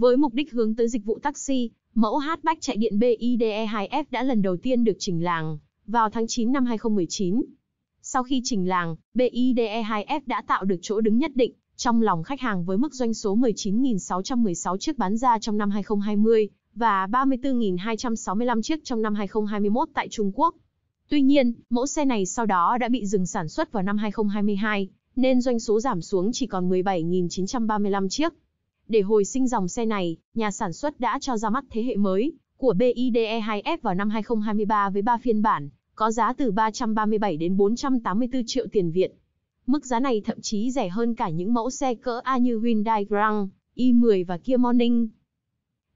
Với mục đích hướng tới dịch vụ taxi, mẫu hatchback chạy điện BIDE2F đã lần đầu tiên được chỉnh làng vào tháng 9 năm 2019. Sau khi chỉnh làng, BIDE2F đã tạo được chỗ đứng nhất định trong lòng khách hàng với mức doanh số 19.616 chiếc bán ra trong năm 2020 và 34.265 chiếc trong năm 2021 tại Trung Quốc. Tuy nhiên, mẫu xe này sau đó đã bị dừng sản xuất vào năm 2022, nên doanh số giảm xuống chỉ còn 17.935 chiếc. Để hồi sinh dòng xe này, nhà sản xuất đã cho ra mắt thế hệ mới của BIDE2F vào năm 2023 với 3 phiên bản, có giá từ 337 đến 484 triệu tiền Việt. Mức giá này thậm chí rẻ hơn cả những mẫu xe cỡ A như Hyundai Grand, i10 và Kia Morning.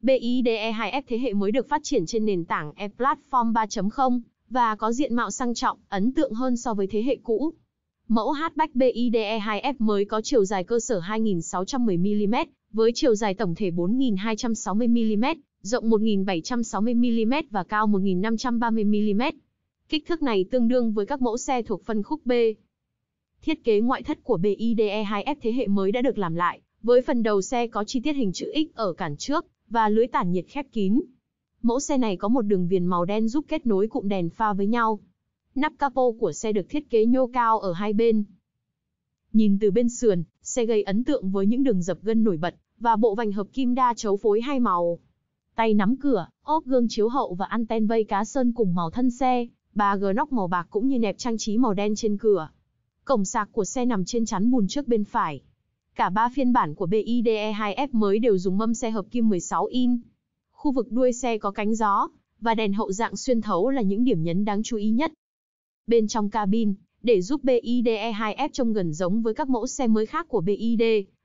BIDE2F thế hệ mới được phát triển trên nền tảng E-Platform 3.0 và có diện mạo sang trọng, ấn tượng hơn so với thế hệ cũ. Mẫu e hatchback BIDE2F mới có chiều dài cơ sở 2.610mm, với chiều dài tổng thể 4.260mm, rộng 1.760mm và cao 1.530mm. Kích thước này tương đương với các mẫu xe thuộc phân khúc B. Thiết kế ngoại thất của BIDE2F thế hệ mới đã được làm lại, với phần đầu xe có chi tiết hình chữ X ở cản trước và lưới tản nhiệt khép kín. Mẫu xe này có một đường viền màu đen giúp kết nối cụm đèn pha với nhau. Nắp capo của xe được thiết kế nhô cao ở hai bên. Nhìn từ bên sườn, xe gây ấn tượng với những đường dập gân nổi bật và bộ vành hợp kim đa chấu phối hai màu. Tay nắm cửa, ốp gương chiếu hậu và anten vây cá sơn cùng màu thân xe, ba gờ nóc màu bạc cũng như nẹp trang trí màu đen trên cửa. Cổng sạc của xe nằm trên chắn bùn trước bên phải. Cả ba phiên bản của BIDE2F mới đều dùng mâm xe hợp kim 16 in. Khu vực đuôi xe có cánh gió và đèn hậu dạng xuyên thấu là những điểm nhấn đáng chú ý nhất bên trong cabin, để giúp bid e 2 f trông gần giống với các mẫu xe mới khác của BID,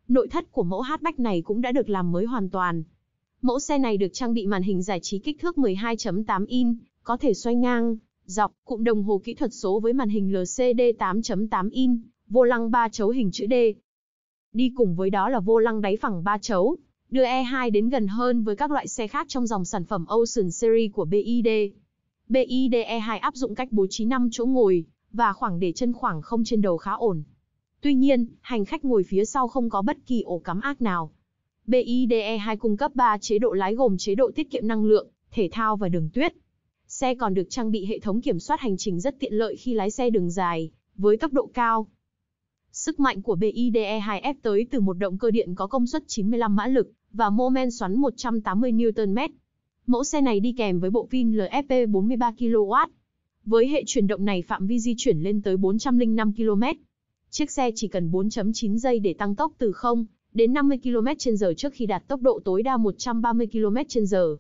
nội thất của mẫu hatchback này cũng đã được làm mới hoàn toàn. Mẫu xe này được trang bị màn hình giải trí kích thước 12.8 in, có thể xoay ngang, dọc, cụm đồng hồ kỹ thuật số với màn hình LCD 8.8 in, vô lăng 3 chấu hình chữ D. Đi cùng với đó là vô lăng đáy phẳng 3 chấu, đưa E2 đến gần hơn với các loại xe khác trong dòng sản phẩm Ocean Series của BID. BIDE2 áp dụng cách bố trí 5 chỗ ngồi và khoảng để chân khoảng không trên đầu khá ổn. Tuy nhiên, hành khách ngồi phía sau không có bất kỳ ổ cắm ác nào. BIDE2 cung cấp 3 chế độ lái gồm chế độ tiết kiệm năng lượng, thể thao và đường tuyết. Xe còn được trang bị hệ thống kiểm soát hành trình rất tiện lợi khi lái xe đường dài, với tốc độ cao. Sức mạnh của BIDE2F tới từ một động cơ điện có công suất 95 mã lực và mô men xoắn 180 Nm. Mẫu xe này đi kèm với bộ pin LFP 43 kW. Với hệ chuyển động này phạm vi di chuyển lên tới 405 km. Chiếc xe chỉ cần 4.9 giây để tăng tốc từ 0 đến 50 km/h trước khi đạt tốc độ tối đa 130 km/h.